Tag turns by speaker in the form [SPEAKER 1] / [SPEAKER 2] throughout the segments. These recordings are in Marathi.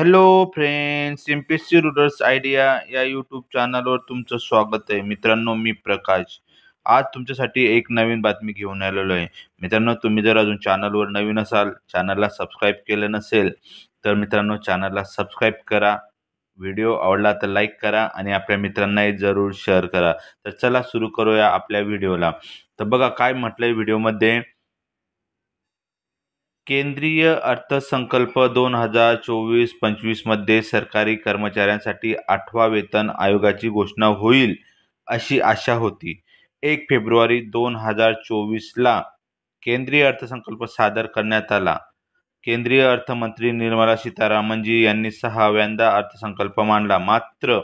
[SPEAKER 1] Hello friends M P S C rurals idea या यूट्यूब चॅनलवर तुमचं स्वागत आहे मित्रांनो मी प्रकाश आज तुमच्यासाठी एक नवीन बातमी घेऊन आलेलो आहे मित्रांनो तुम्ही जर अजून चॅनलवर नवीन असाल चॅनलला सबस्क्राईब केलं नसेल तर मित्रांनो चॅनलला सबस्क्राईब करा व्हिडिओ आवडला तर लाईक करा आणि आपल्या मित्रांनाही जरूर शेअर करा तर चला सुरू करूया आपल्या व्हिडिओला तर बघा काय म्हटलं आहे व्हिडिओमध्ये केंद्रीय अर्थसंकल्प दोन हजार चोवीस पंचवीसमध्ये सरकारी कर्मचाऱ्यांसाठी आठवा वेतन आयोगाची घोषणा होईल अशी आशा होती एक फेब्रुवारी दोन हजार चोवीसला केंद्रीय अर्थसंकल्प सादर करण्यात आला केंद्रीय अर्थमंत्री निर्मला सीतारामनजी यांनी सहाव्यांदा अर्थसंकल्प मांडला मात्र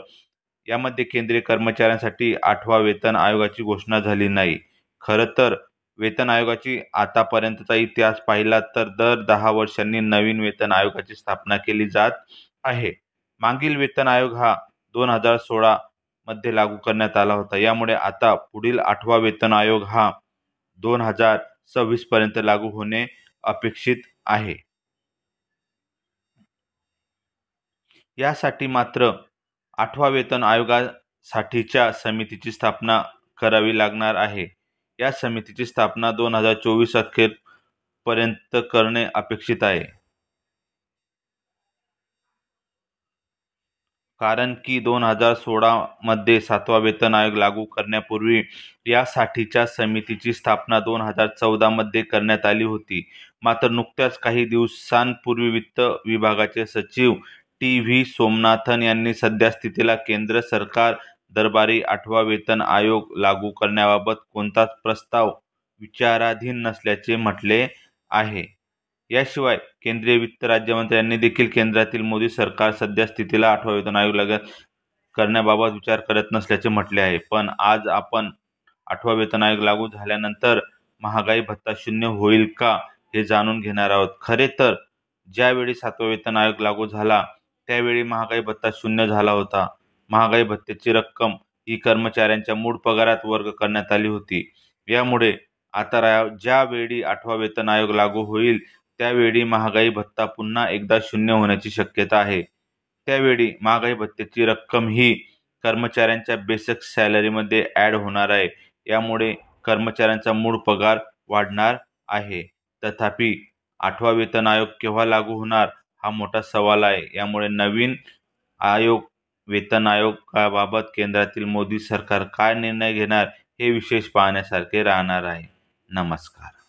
[SPEAKER 1] यामध्ये केंद्रीय कर्मचाऱ्यांसाठी आठवा वेतन आयोगाची घोषणा झाली नाही खरं तर वेतन आयोगाची आतापर्यंतचा इतिहास पाहिला तर दर दहा वर्षांनी नवीन वेतन आयोगाची स्थापना केली जात आहे मागील वेतन आयोग हा दोन हजार सोळा मध्ये लागू करण्यात आला होता यामुळे आता पुढील आठवा वेतन आयोग हा दोन हजार सव्वीस पर्यंत लागू होणे अपेक्षित आहे यासाठी मात्र आठवा वेतन आयोगासाठीच्या समितीची स्थापना करावी लागणार आहे या समितीची स्थापना दोन हजार चोवीस अखेर पर्यंत करणे अपेक्षित आहे कारण की दोन हजार सोळामध्ये सातवा वेतन आयोग लागू करण्यापूर्वी यासाठीच्या समितीची स्थापना दोन हजार मध्ये करण्यात आली होती मात्र नुकत्याच काही दिवसांपूर्वी वित्त विभागाचे सचिव टी व्ही सोमनाथन यांनी सध्या स्थितीला केंद्र सरकार दरबारी आठवा वेतन आयोग लागू करण्याबाबत कोणताच प्रस्ताव विचाराधीन नसल्याचे म्हटले आहे. याशिवाय केंद्रीय वित्त राज्यमंत्र्यांनी देखील केंद्रातील मोदी सरकार सध्या स्थितीला आठवा वेतन आयोग लागू करण्याबाबत विचार करत नसल्याचे म्हटले आहे. पण आज आपण आठवा वेतन आयोग लागू झाल्यानंतर महागाई भत्ता शून्य होईल का हे जाणून घेणार आहोत. खरे तर ज्यावेळी सातवा वेतन आयोग लागू झाला त्यावेळी महागाई भत्ता शून्य झाला होता. महागाई भत्त्याची रक्कम ही कर्मचाऱ्यांच्या मूळ पगारात वर्ग करण्यात आली होती यामुळे आता ज्यावेळी आठवा वेतन आयोग लागू होईल त्यावेळी महागाई भत्ता पुन्हा एकदा शून्य होण्याची शक्यता आहे त्यावेळी महागाई भत्त्याची रक्कम ही कर्मचाऱ्यांच्या बेसिक सॅलरीमध्ये ॲड होणार आहे यामुळे कर्मचाऱ्यांचा मूळ पगार वाढणार आहे तथापि आठवा वेतन आयोग केव्हा लागू होणार हा मोठा सवाल आहे यामुळे नवीन आयोग वेतन आयोगाबाबत केंद्रातील मोदी सरकार काय निर्णय घेणार हे विशेष पाहण्यासारखे राहणार आहे नमस्कार